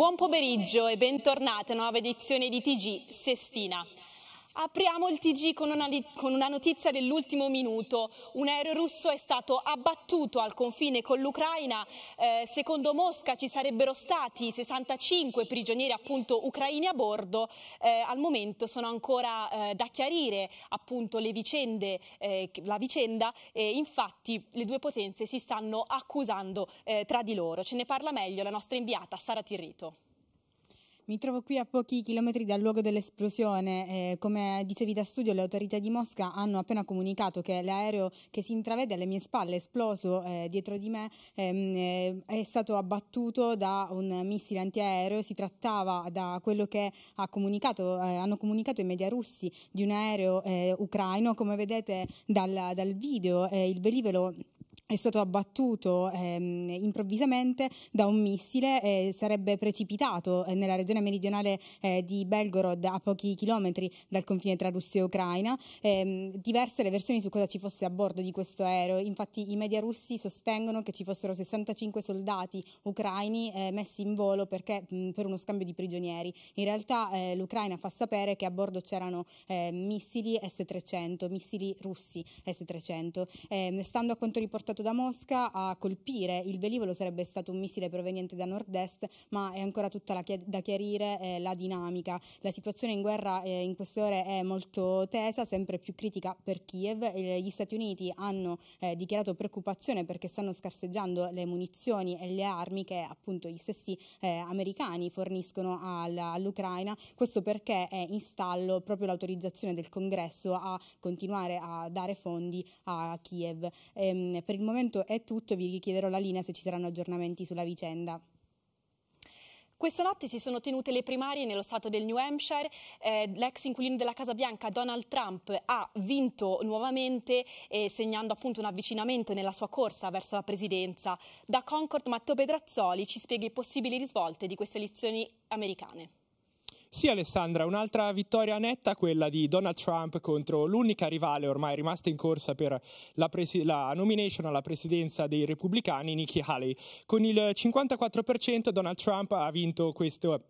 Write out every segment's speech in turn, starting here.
Buon pomeriggio e bentornate a nuova edizione di TG Sestina. Apriamo il TG con una, con una notizia dell'ultimo minuto. Un aereo russo è stato abbattuto al confine con l'Ucraina. Eh, secondo Mosca ci sarebbero stati 65 prigionieri appunto, ucraini a bordo. Eh, al momento sono ancora eh, da chiarire appunto, vicende, eh, la vicenda. E infatti le due potenze si stanno accusando eh, tra di loro. Ce ne parla meglio la nostra inviata Sara Tirrito. Mi trovo qui a pochi chilometri dal luogo dell'esplosione. Eh, come dicevi da studio, le autorità di Mosca hanno appena comunicato che l'aereo che si intravede alle mie spalle, esploso eh, dietro di me, ehm, eh, è stato abbattuto da un missile antiaereo. Si trattava, da quello che ha comunicato, eh, hanno comunicato i media russi, di un aereo eh, ucraino. Come vedete dal, dal video, eh, il velivolo è stato abbattuto ehm, improvvisamente da un missile e sarebbe precipitato eh, nella regione meridionale eh, di Belgorod a pochi chilometri dal confine tra Russia e Ucraina. Ehm, diverse le versioni su cosa ci fosse a bordo di questo aereo, infatti i media russi sostengono che ci fossero 65 soldati ucraini eh, messi in volo perché, mh, per uno scambio di prigionieri. In realtà eh, l'Ucraina fa sapere che a bordo c'erano ehm, missili S-300, missili russi S-300. Ehm, stando a quanto riportato arrivato da Mosca a colpire. Il velivolo sarebbe stato un missile proveniente da nord-est, ma è ancora tutta la, da chiarire eh, la dinamica. La situazione in guerra eh, in queste ore è molto tesa, sempre più critica per Kiev. gli Stati Uniti hanno eh, dichiarato preoccupazione perché stanno scarseggiando le munizioni e le armi che appunto gli stessi eh, americani forniscono alla, all'Ucraina. Questo perché è in stallo proprio l'autorizzazione del Congresso a continuare a dare fondi a Kiev. Ehm, per il momento è tutto, vi richiederò la linea se ci saranno aggiornamenti sulla vicenda. Questa notte si sono tenute le primarie nello stato del New Hampshire. Eh, l'ex inquilino della Casa Bianca, Donald Trump, ha vinto nuovamente, eh, segnando appunto un avvicinamento nella sua corsa verso la presidenza. Da Concord, Matteo Pedrazzoli ci spiega i possibili risvolte di queste elezioni americane. Sì, Alessandra, un'altra vittoria netta, quella di Donald Trump contro l'unica rivale ormai rimasta in corsa per la, presi- la nomination alla presidenza dei repubblicani, Nikki Haley. Con il 54% Donald Trump ha vinto questo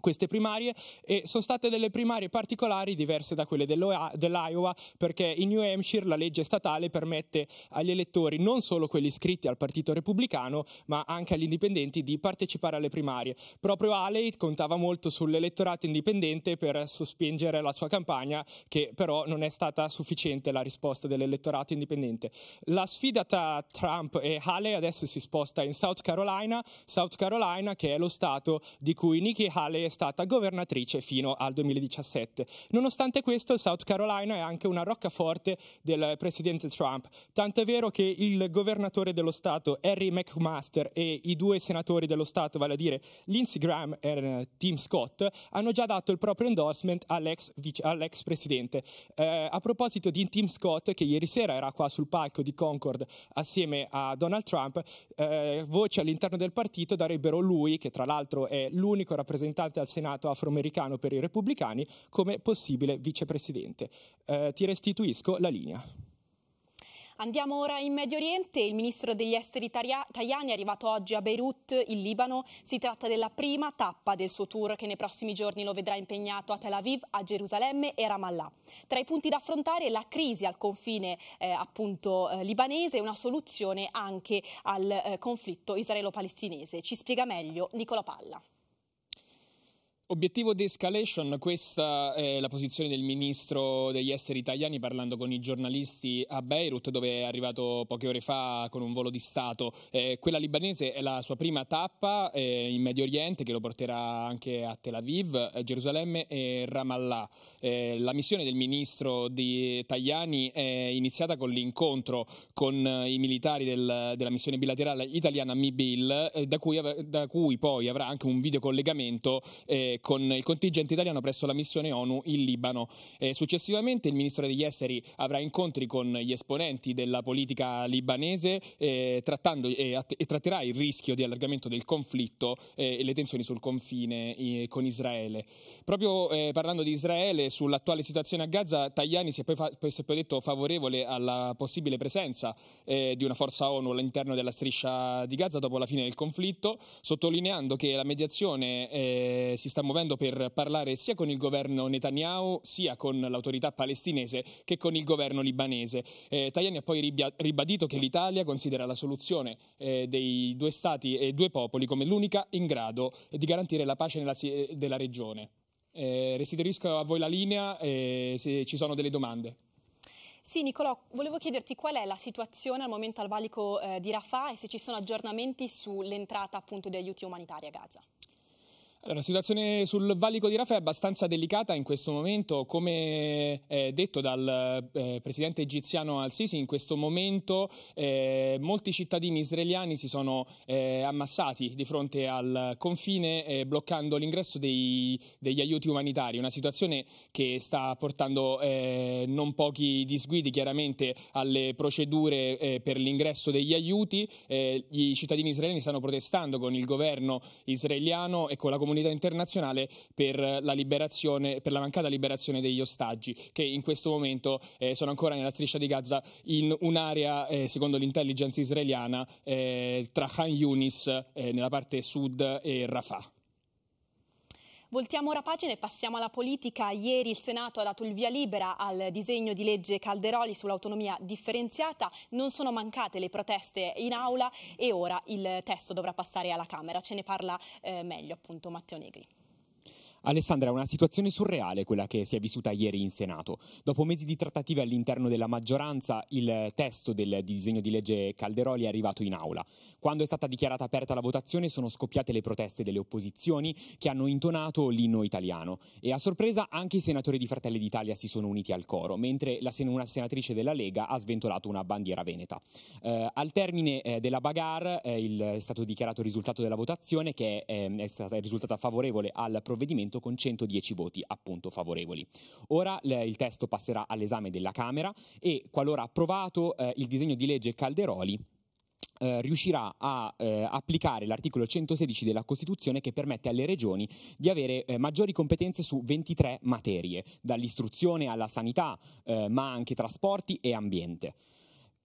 queste primarie e sono state delle primarie particolari diverse da quelle dell'Iowa perché in New Hampshire la legge statale permette agli elettori, non solo quelli iscritti al Partito Repubblicano, ma anche agli indipendenti di partecipare alle primarie. Proprio Haley contava molto sull'elettorato indipendente per sospingere la sua campagna che però non è stata sufficiente la risposta dell'elettorato indipendente. La sfida tra Trump e Haley adesso si sposta in South Carolina, South Carolina che è lo stato di cui Nikki Haley è stata governatrice fino al 2017. Nonostante questo, South Carolina è anche una roccaforte del presidente Trump, Tanto è vero che il governatore dello Stato Harry McMaster e i due senatori dello Stato, vale a dire Lindsey Graham e eh, Tim Scott, hanno già dato il proprio endorsement all'ex, vice, all'ex presidente. Eh, a proposito di Tim Scott, che ieri sera era qua sul palco di Concord assieme a Donald Trump, eh, voci all'interno del partito darebbero lui, che tra l'altro è l'unico rappresentante candidata al Senato afroamericano per i repubblicani come possibile vicepresidente. Eh, ti restituisco la linea. Andiamo ora in Medio Oriente. Il ministro degli esteri Tajani è arrivato oggi a Beirut, in Libano. Si tratta della prima tappa del suo tour che nei prossimi giorni lo vedrà impegnato a Tel Aviv, a Gerusalemme e Ramallah. Tra i punti da affrontare la crisi al confine eh, appunto eh, libanese e una soluzione anche al eh, conflitto israelo-palestinese. Ci spiega meglio Nicola Palla. Obiettivo de-escalation, questa è la posizione del ministro degli esteri italiani parlando con i giornalisti a Beirut dove è arrivato poche ore fa con un volo di Stato. Eh, quella libanese è la sua prima tappa eh, in Medio Oriente che lo porterà anche a Tel Aviv, eh, Gerusalemme e Ramallah. Eh, la missione del ministro di Tajani è iniziata con l'incontro con eh, i militari del, della missione bilaterale italiana Mibil eh, da cui, da, cui, poi avrà anche un videocollegamento con il contingente italiano presso la missione ONU in Libano. Eh, successivamente il ministro degli esteri avrà incontri con gli esponenti della politica libanese eh, trattando, eh, e tratterà il rischio di allargamento del conflitto eh, e le tensioni sul confine con Israele. Proprio eh, parlando di Israele, sull'attuale situazione a Gaza, Tajani si è poi, fa- poi, si è poi detto favorevole alla possibile presenza di una forza ONU all'interno della striscia di Gaza dopo la fine del conflitto, sottolineando che la mediazione si sta muovendo per parlare sia con il governo Netanyahu, sia con l'autorità palestinese che con il governo libanese. Eh, Tajani ha poi ribadito che l'Italia considera la soluzione eh, dei due stati e due popoli come l'unica in grado di garantire la pace nella eh, della regione. Eh, restituisco a voi la linea eh, se ci sono delle domande. Sì, Nicolò, volevo chiederti qual è la situazione al momento al valico eh, di Rafah e se ci sono aggiornamenti sull'entrata appunto di aiuti umanitari a Gaza. Allora, la situazione sul valico di Rafah è abbastanza delicata in questo momento, come eh, detto dal eh, presidente egiziano Al-Sisi, in questo momento eh, molti cittadini israeliani si sono eh, ammassati di fronte al confine eh, bloccando l'ingresso dei, degli aiuti umanitari, una situazione che sta portando eh, non pochi disguidi chiaramente alle procedure per l'ingresso degli aiuti, i cittadini israeliani stanno protestando con il governo israeliano e con la comunità comunità internazionale per la, liberazione, per la mancata liberazione degli ostaggi che in questo momento eh, sono ancora nella striscia di Gaza in un'area, eh, secondo l'intelligence israeliana, eh, tra Khan Yunis eh, nella parte sud e Rafah. Voltiamo ora pagina e passiamo alla politica. Ieri il Senato ha dato il via libera al disegno di legge Calderoli sull'autonomia differenziata. Non sono mancate le proteste in aula e ora il testo dovrà passare alla Camera. Ce ne parla eh, meglio appunto Matteo Negri. Alessandra, è una situazione surreale quella che si è vissuta ieri in Senato. Dopo mesi di trattative all'interno della maggioranza, il testo del disegno di legge Calderoli è arrivato in aula. Quando è stata dichiarata aperta la votazione sono scoppiate le proteste delle opposizioni che hanno intonato l'inno italiano e a sorpresa anche i senatori di Fratelli d'Italia si sono uniti al coro, mentre sen- una senatrice della Lega ha sventolato una bandiera veneta. Eh, al termine eh, della bagarre eh, è stato dichiarato il risultato della votazione che è, ehm, è stata risultata favorevole al provvedimento Parlamento con 110 voti appunto favorevoli. Ora il testo passerà all'esame della Camera e qualora approvato eh, il disegno di legge Calderoli eh, riuscirà a eh, applicare l'articolo 116 della Costituzione che permette alle regioni di avere eh, maggiori competenze su 23 materie, dall'istruzione alla sanità, eh, ma anche trasporti e ambiente.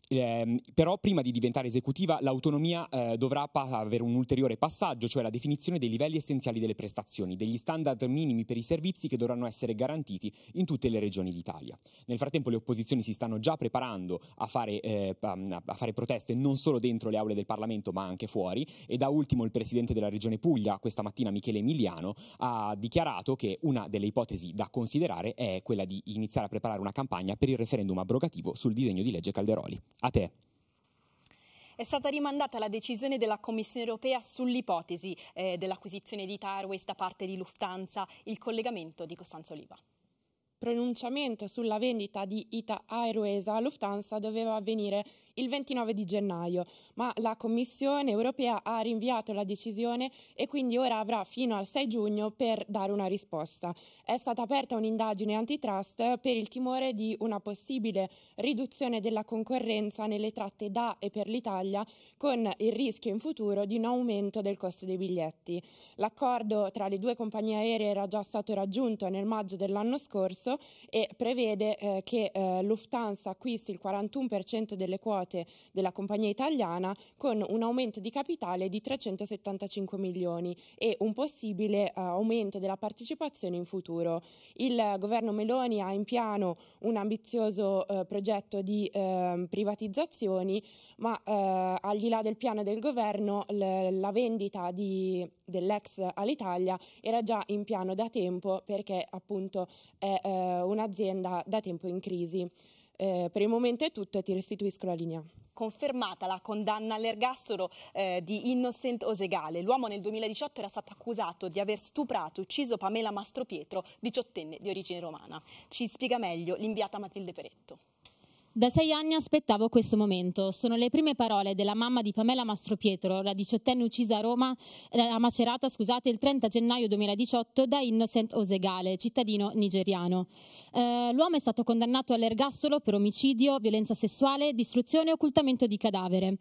Eh, però prima di diventare esecutiva l'autonomia eh, dovrà pa- avere un ulteriore passaggio, cioè la definizione dei livelli essenziali delle prestazioni, degli standard minimi per i servizi che dovranno essere garantiti in tutte le regioni d'Italia. Nel frattempo le opposizioni si stanno già preparando a fare, eh, a fare proteste non solo dentro le aule del Parlamento ma anche fuori e da ultimo il presidente della regione Puglia, questa mattina Michele Emiliano, ha dichiarato che una delle ipotesi da considerare è quella di iniziare a preparare una campagna per il referendum abrogativo sul disegno di legge Calderoli. A te. È stata rimandata la decisione della Commissione europea sull'ipotesi eh, dell'acquisizione di Tarways da parte di Lufthansa, il collegamento di Costanza Oliva pronunciamento sulla vendita di Ita Airways a Lufthansa doveva avvenire il 29 di gennaio, ma la Commissione europea ha rinviato la decisione e quindi ora avrà fino al 6 giugno per dare una risposta. È stata aperta un'indagine antitrust per il timore di una possibile riduzione della concorrenza nelle tratte da e per l'Italia con il rischio in futuro di un aumento del costo dei biglietti. L'accordo tra le due compagnie aeree era già stato raggiunto nel maggio dell'anno scorso e prevede eh, che eh, Lufthansa acquisti il 41% delle quote quote della compagnia italiana con un aumento di capitale di 375 milioni e un possibile uh, aumento della partecipazione in futuro. Il governo Meloni ha in piano un ambizioso uh, progetto di uh, privatizzazioni, ma eh, al di là del piano del governo l- la vendita di, dell'ex all'Italia era già in piano da tempo perché appunto è un'azienda da tempo in crisi eh, per il momento è tutto e ti restituisco la linea confermata la condanna all'ergastolo eh, di Innocent Osegale. L'uomo nel 2018 era stato accusato di aver stuprato e ucciso Pamela Mastropietro, diciottenne di origine romana. Ci spiega meglio l'inviata Matilde Peretto. Da sei anni aspettavo questo momento. Sono le prime parole della mamma di Pamela Mastropietro, la diciottenne uccisa a Roma, eh, a Macerata, scusate, il 30 gennaio 2018 da Innocent Osegale, cittadino nigeriano. Eh, l'uomo è stato condannato all'ergastolo per omicidio, violenza sessuale, distruzione e occultamento di cadavere.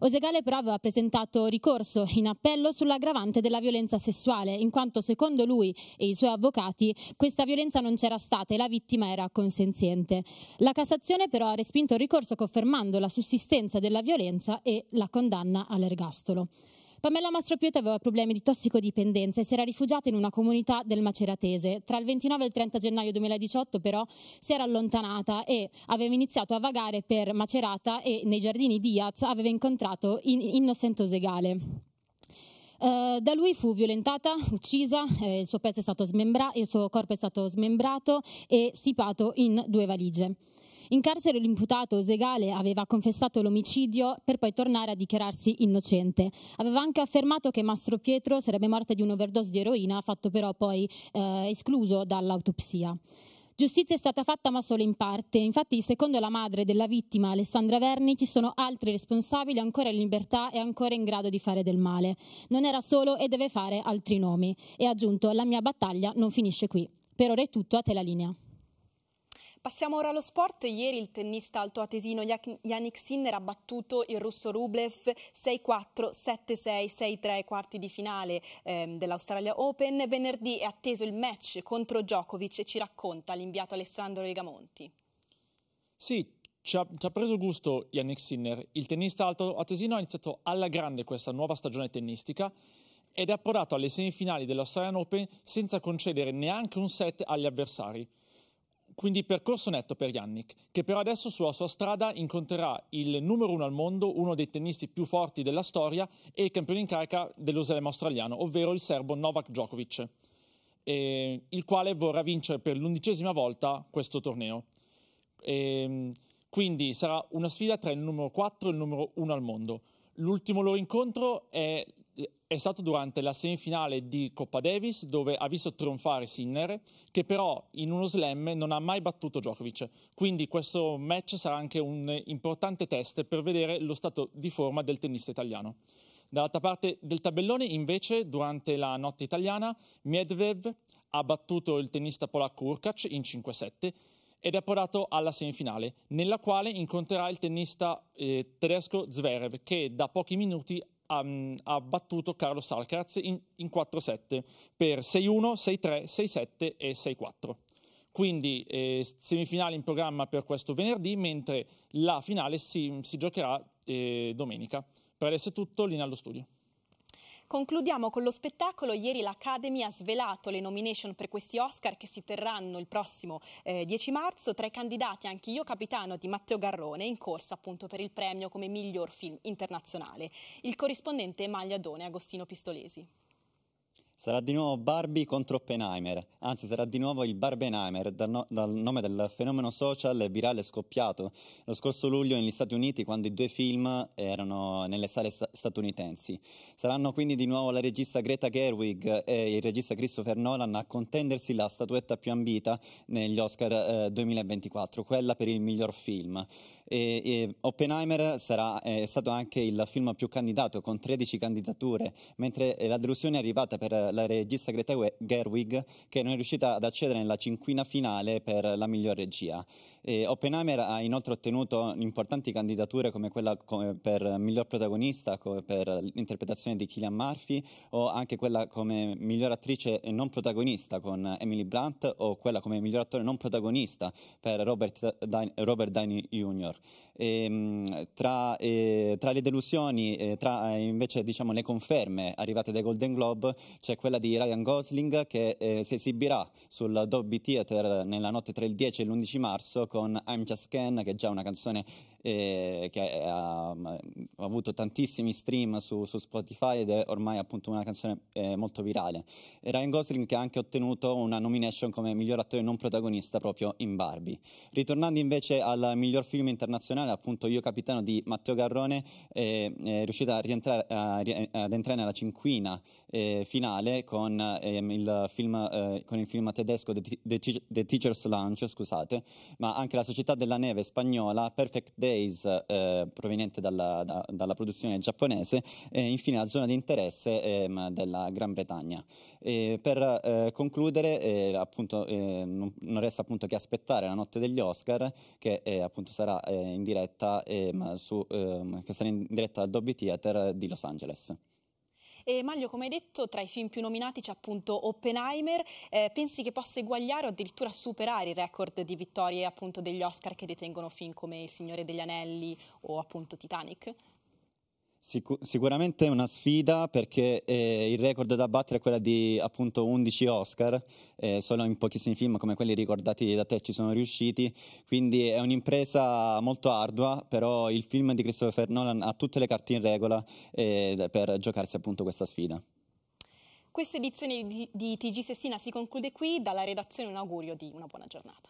Osegale però aveva presentato ricorso in appello sull'aggravante della violenza sessuale, in quanto secondo lui e i suoi avvocati questa violenza non c'era stata e la vittima era consenziente. La Cassazione però respinto il ricorso confermando la sussistenza della violenza e la condanna all'ergastolo. Pamela Mastropietro aveva problemi di tossicodipendenza e si era rifugiata in una comunità del Maceratese. Tra il 29 e il 30 gennaio 2018 però si era allontanata e aveva iniziato a vagare per Macerata e nei giardini Diaz aveva incontrato in Innocento Segale. Uh, eh, da lui fu violentata, uccisa, eh, il, suo il suo corpo è stato smembrato e stipato in due valigie. In carcere l'imputato Segale aveva confessato l'omicidio per poi tornare a dichiararsi innocente. Aveva anche affermato che Mastro Pietro sarebbe morto di un'overdose di eroina, fatto però poi eh, escluso dall'autopsia. Giustizia è stata fatta ma solo in parte, infatti secondo la madre della vittima Alessandra Verni ci sono altri responsabili ancora in libertà e ancora in grado di fare del male. Non era solo e deve fare altri nomi. E ha aggiunto la mia battaglia non finisce qui. Per ora è tutto, a te la linea. Passiamo ora allo sport. Ieri il tennista altoatesino Yannick Sinner ha battuto il russo Rublev 6-4, 7-6, 6-3 quarti di finale ehm, dell'Australia Open. Venerdì è atteso il match contro Djokovic e ci racconta l'inviato Alessandro Legamonti. Sì, ci ha, ci ha, preso gusto Yannick Sinner. Il tennista altoatesino ha iniziato alla grande questa nuova stagione tennistica ed è approdato alle semifinali dell'Australian Open senza concedere neanche un set agli avversari quindi percorso netto per Yannick, che però adesso sulla sua strada incontrerà il numero uno al mondo, uno dei tennisti più forti della storia e il campione in carica dell'Oselema australiano, ovvero il serbo Novak Djokovic, eh, il quale vorrà vincere per l'undicesima volta questo torneo. Eh, quindi sarà una sfida tra il numero 4 e il numero 1 al mondo. L'ultimo loro incontro è è stato durante la semifinale di Coppa Davis dove ha visto trionfare Sinner che però in uno slam non ha mai battuto Djokovic quindi questo match sarà anche un importante test per vedere lo stato di forma del tennista italiano dall'altra parte del tabellone invece durante la notte italiana Medvedev ha battuto il tennista polacco Urkac in 5-7 ed è approdato alla semifinale, nella quale incontrerà il tennista eh, tedesco Zverev, che da pochi minuti ha, mm, ha battuto Carlos Alcaraz in, in 4-7 per 6-1, 6-3, 6-7 e 6-4 quindi eh, semifinale in programma per questo venerdì, mentre la finale si, si giocherà eh, domenica. Per adesso è tutto, linea allo studio. Concludiamo con lo spettacolo. Ieri l'Academy ha svelato le nomination per questi Oscar che si terranno il prossimo eh, 10 marzo. Tra i candidati anche Io Capitano di Matteo Garrone, in corsa appunto per il premio come miglior film internazionale. Il corrispondente Maglia Done, Agostino Pistolesi. Sarà di nuovo Barbie contro Oppenheimer, anzi sarà di nuovo il Barbenheimer, dal, no- dal, nome del fenomeno social virale scoppiato lo scorso luglio negli Stati Uniti quando i due film erano nelle sale sta- statunitensi. Saranno quindi di nuovo la regista Greta Gerwig e il regista Christopher Nolan a contendersi la statuetta più ambita negli Oscar eh, 2024, quella per il miglior film. E, e Oppenheimer sarà, è stato anche il film più candidato con 13 candidature, mentre la delusione è arrivata per la regista Greta Gerwig che non è riuscita ad accedere nella cinquina finale per la miglior regia. E Oppenheimer ha inoltre ottenuto importanti candidature come quella come per miglior protagonista, per l'interpretazione di Killian Murphy o anche quella come miglior attrice non protagonista con Emily Blunt o quella come miglior attore non protagonista per Robert, Robert Downey Jr junior. Ehm, e, tra, eh, tra, le delusioni, eh, tra eh, invece diciamo, le conferme arrivate dai Golden Globe, c'è quella di Ryan Gosling che eh, si esibirà sul Dobby Theater nella notte tra il 10 e l'11 marzo con I'm Just Ken, che è già una canzone eh, che eh, ha, mm, ha, avuto tantissimi stream su, su, Spotify ed è ormai appunto una canzone eh, molto virale. E Ryan Gosling che ha anche ottenuto una nomination come miglior attore non protagonista proprio in Barbie. Ritornando invece al miglior film internazionale, appunto Io Capitano di Matteo Garrone eh, è riuscito a rientrare, a, ad entrare nella cinquina eh, finale con, ehm, il film, con il film tedesco The, The, Teacher's Lunch, scusate, ma anche La Società della Neve spagnola, Perfect Day Days eh, proveniente dalla, da, dalla, produzione giapponese e infine la zona di interesse eh, della Gran Bretagna. E per eh, concludere eh, appunto, eh, non, non, resta appunto che aspettare la notte degli Oscar che eh, appunto sarà in diretta ehm, su, ehm, che sarà in diretta al Dobby Theater di Los Angeles. E Maglio, come hai detto, tra i film più nominati c'è appunto Oppenheimer. Eh, pensi che possa eguagliare o addirittura superare il record di vittorie appunto degli Oscar che detengono film come Il Signore degli Anelli o appunto Titanic? Sicur- sicuramente è una sfida perché eh, il record da battere è quello di appunto 11 Oscar, eh, solo in pochissimi film come quelli ricordati da te ci sono riusciti, quindi è un'impresa molto ardua, però il film di Christopher Nolan ha tutte le carte in regola eh, per giocarsi appunto questa sfida. Questa edizione di TG Sessina si conclude qui, dalla redazione un augurio di una buona giornata.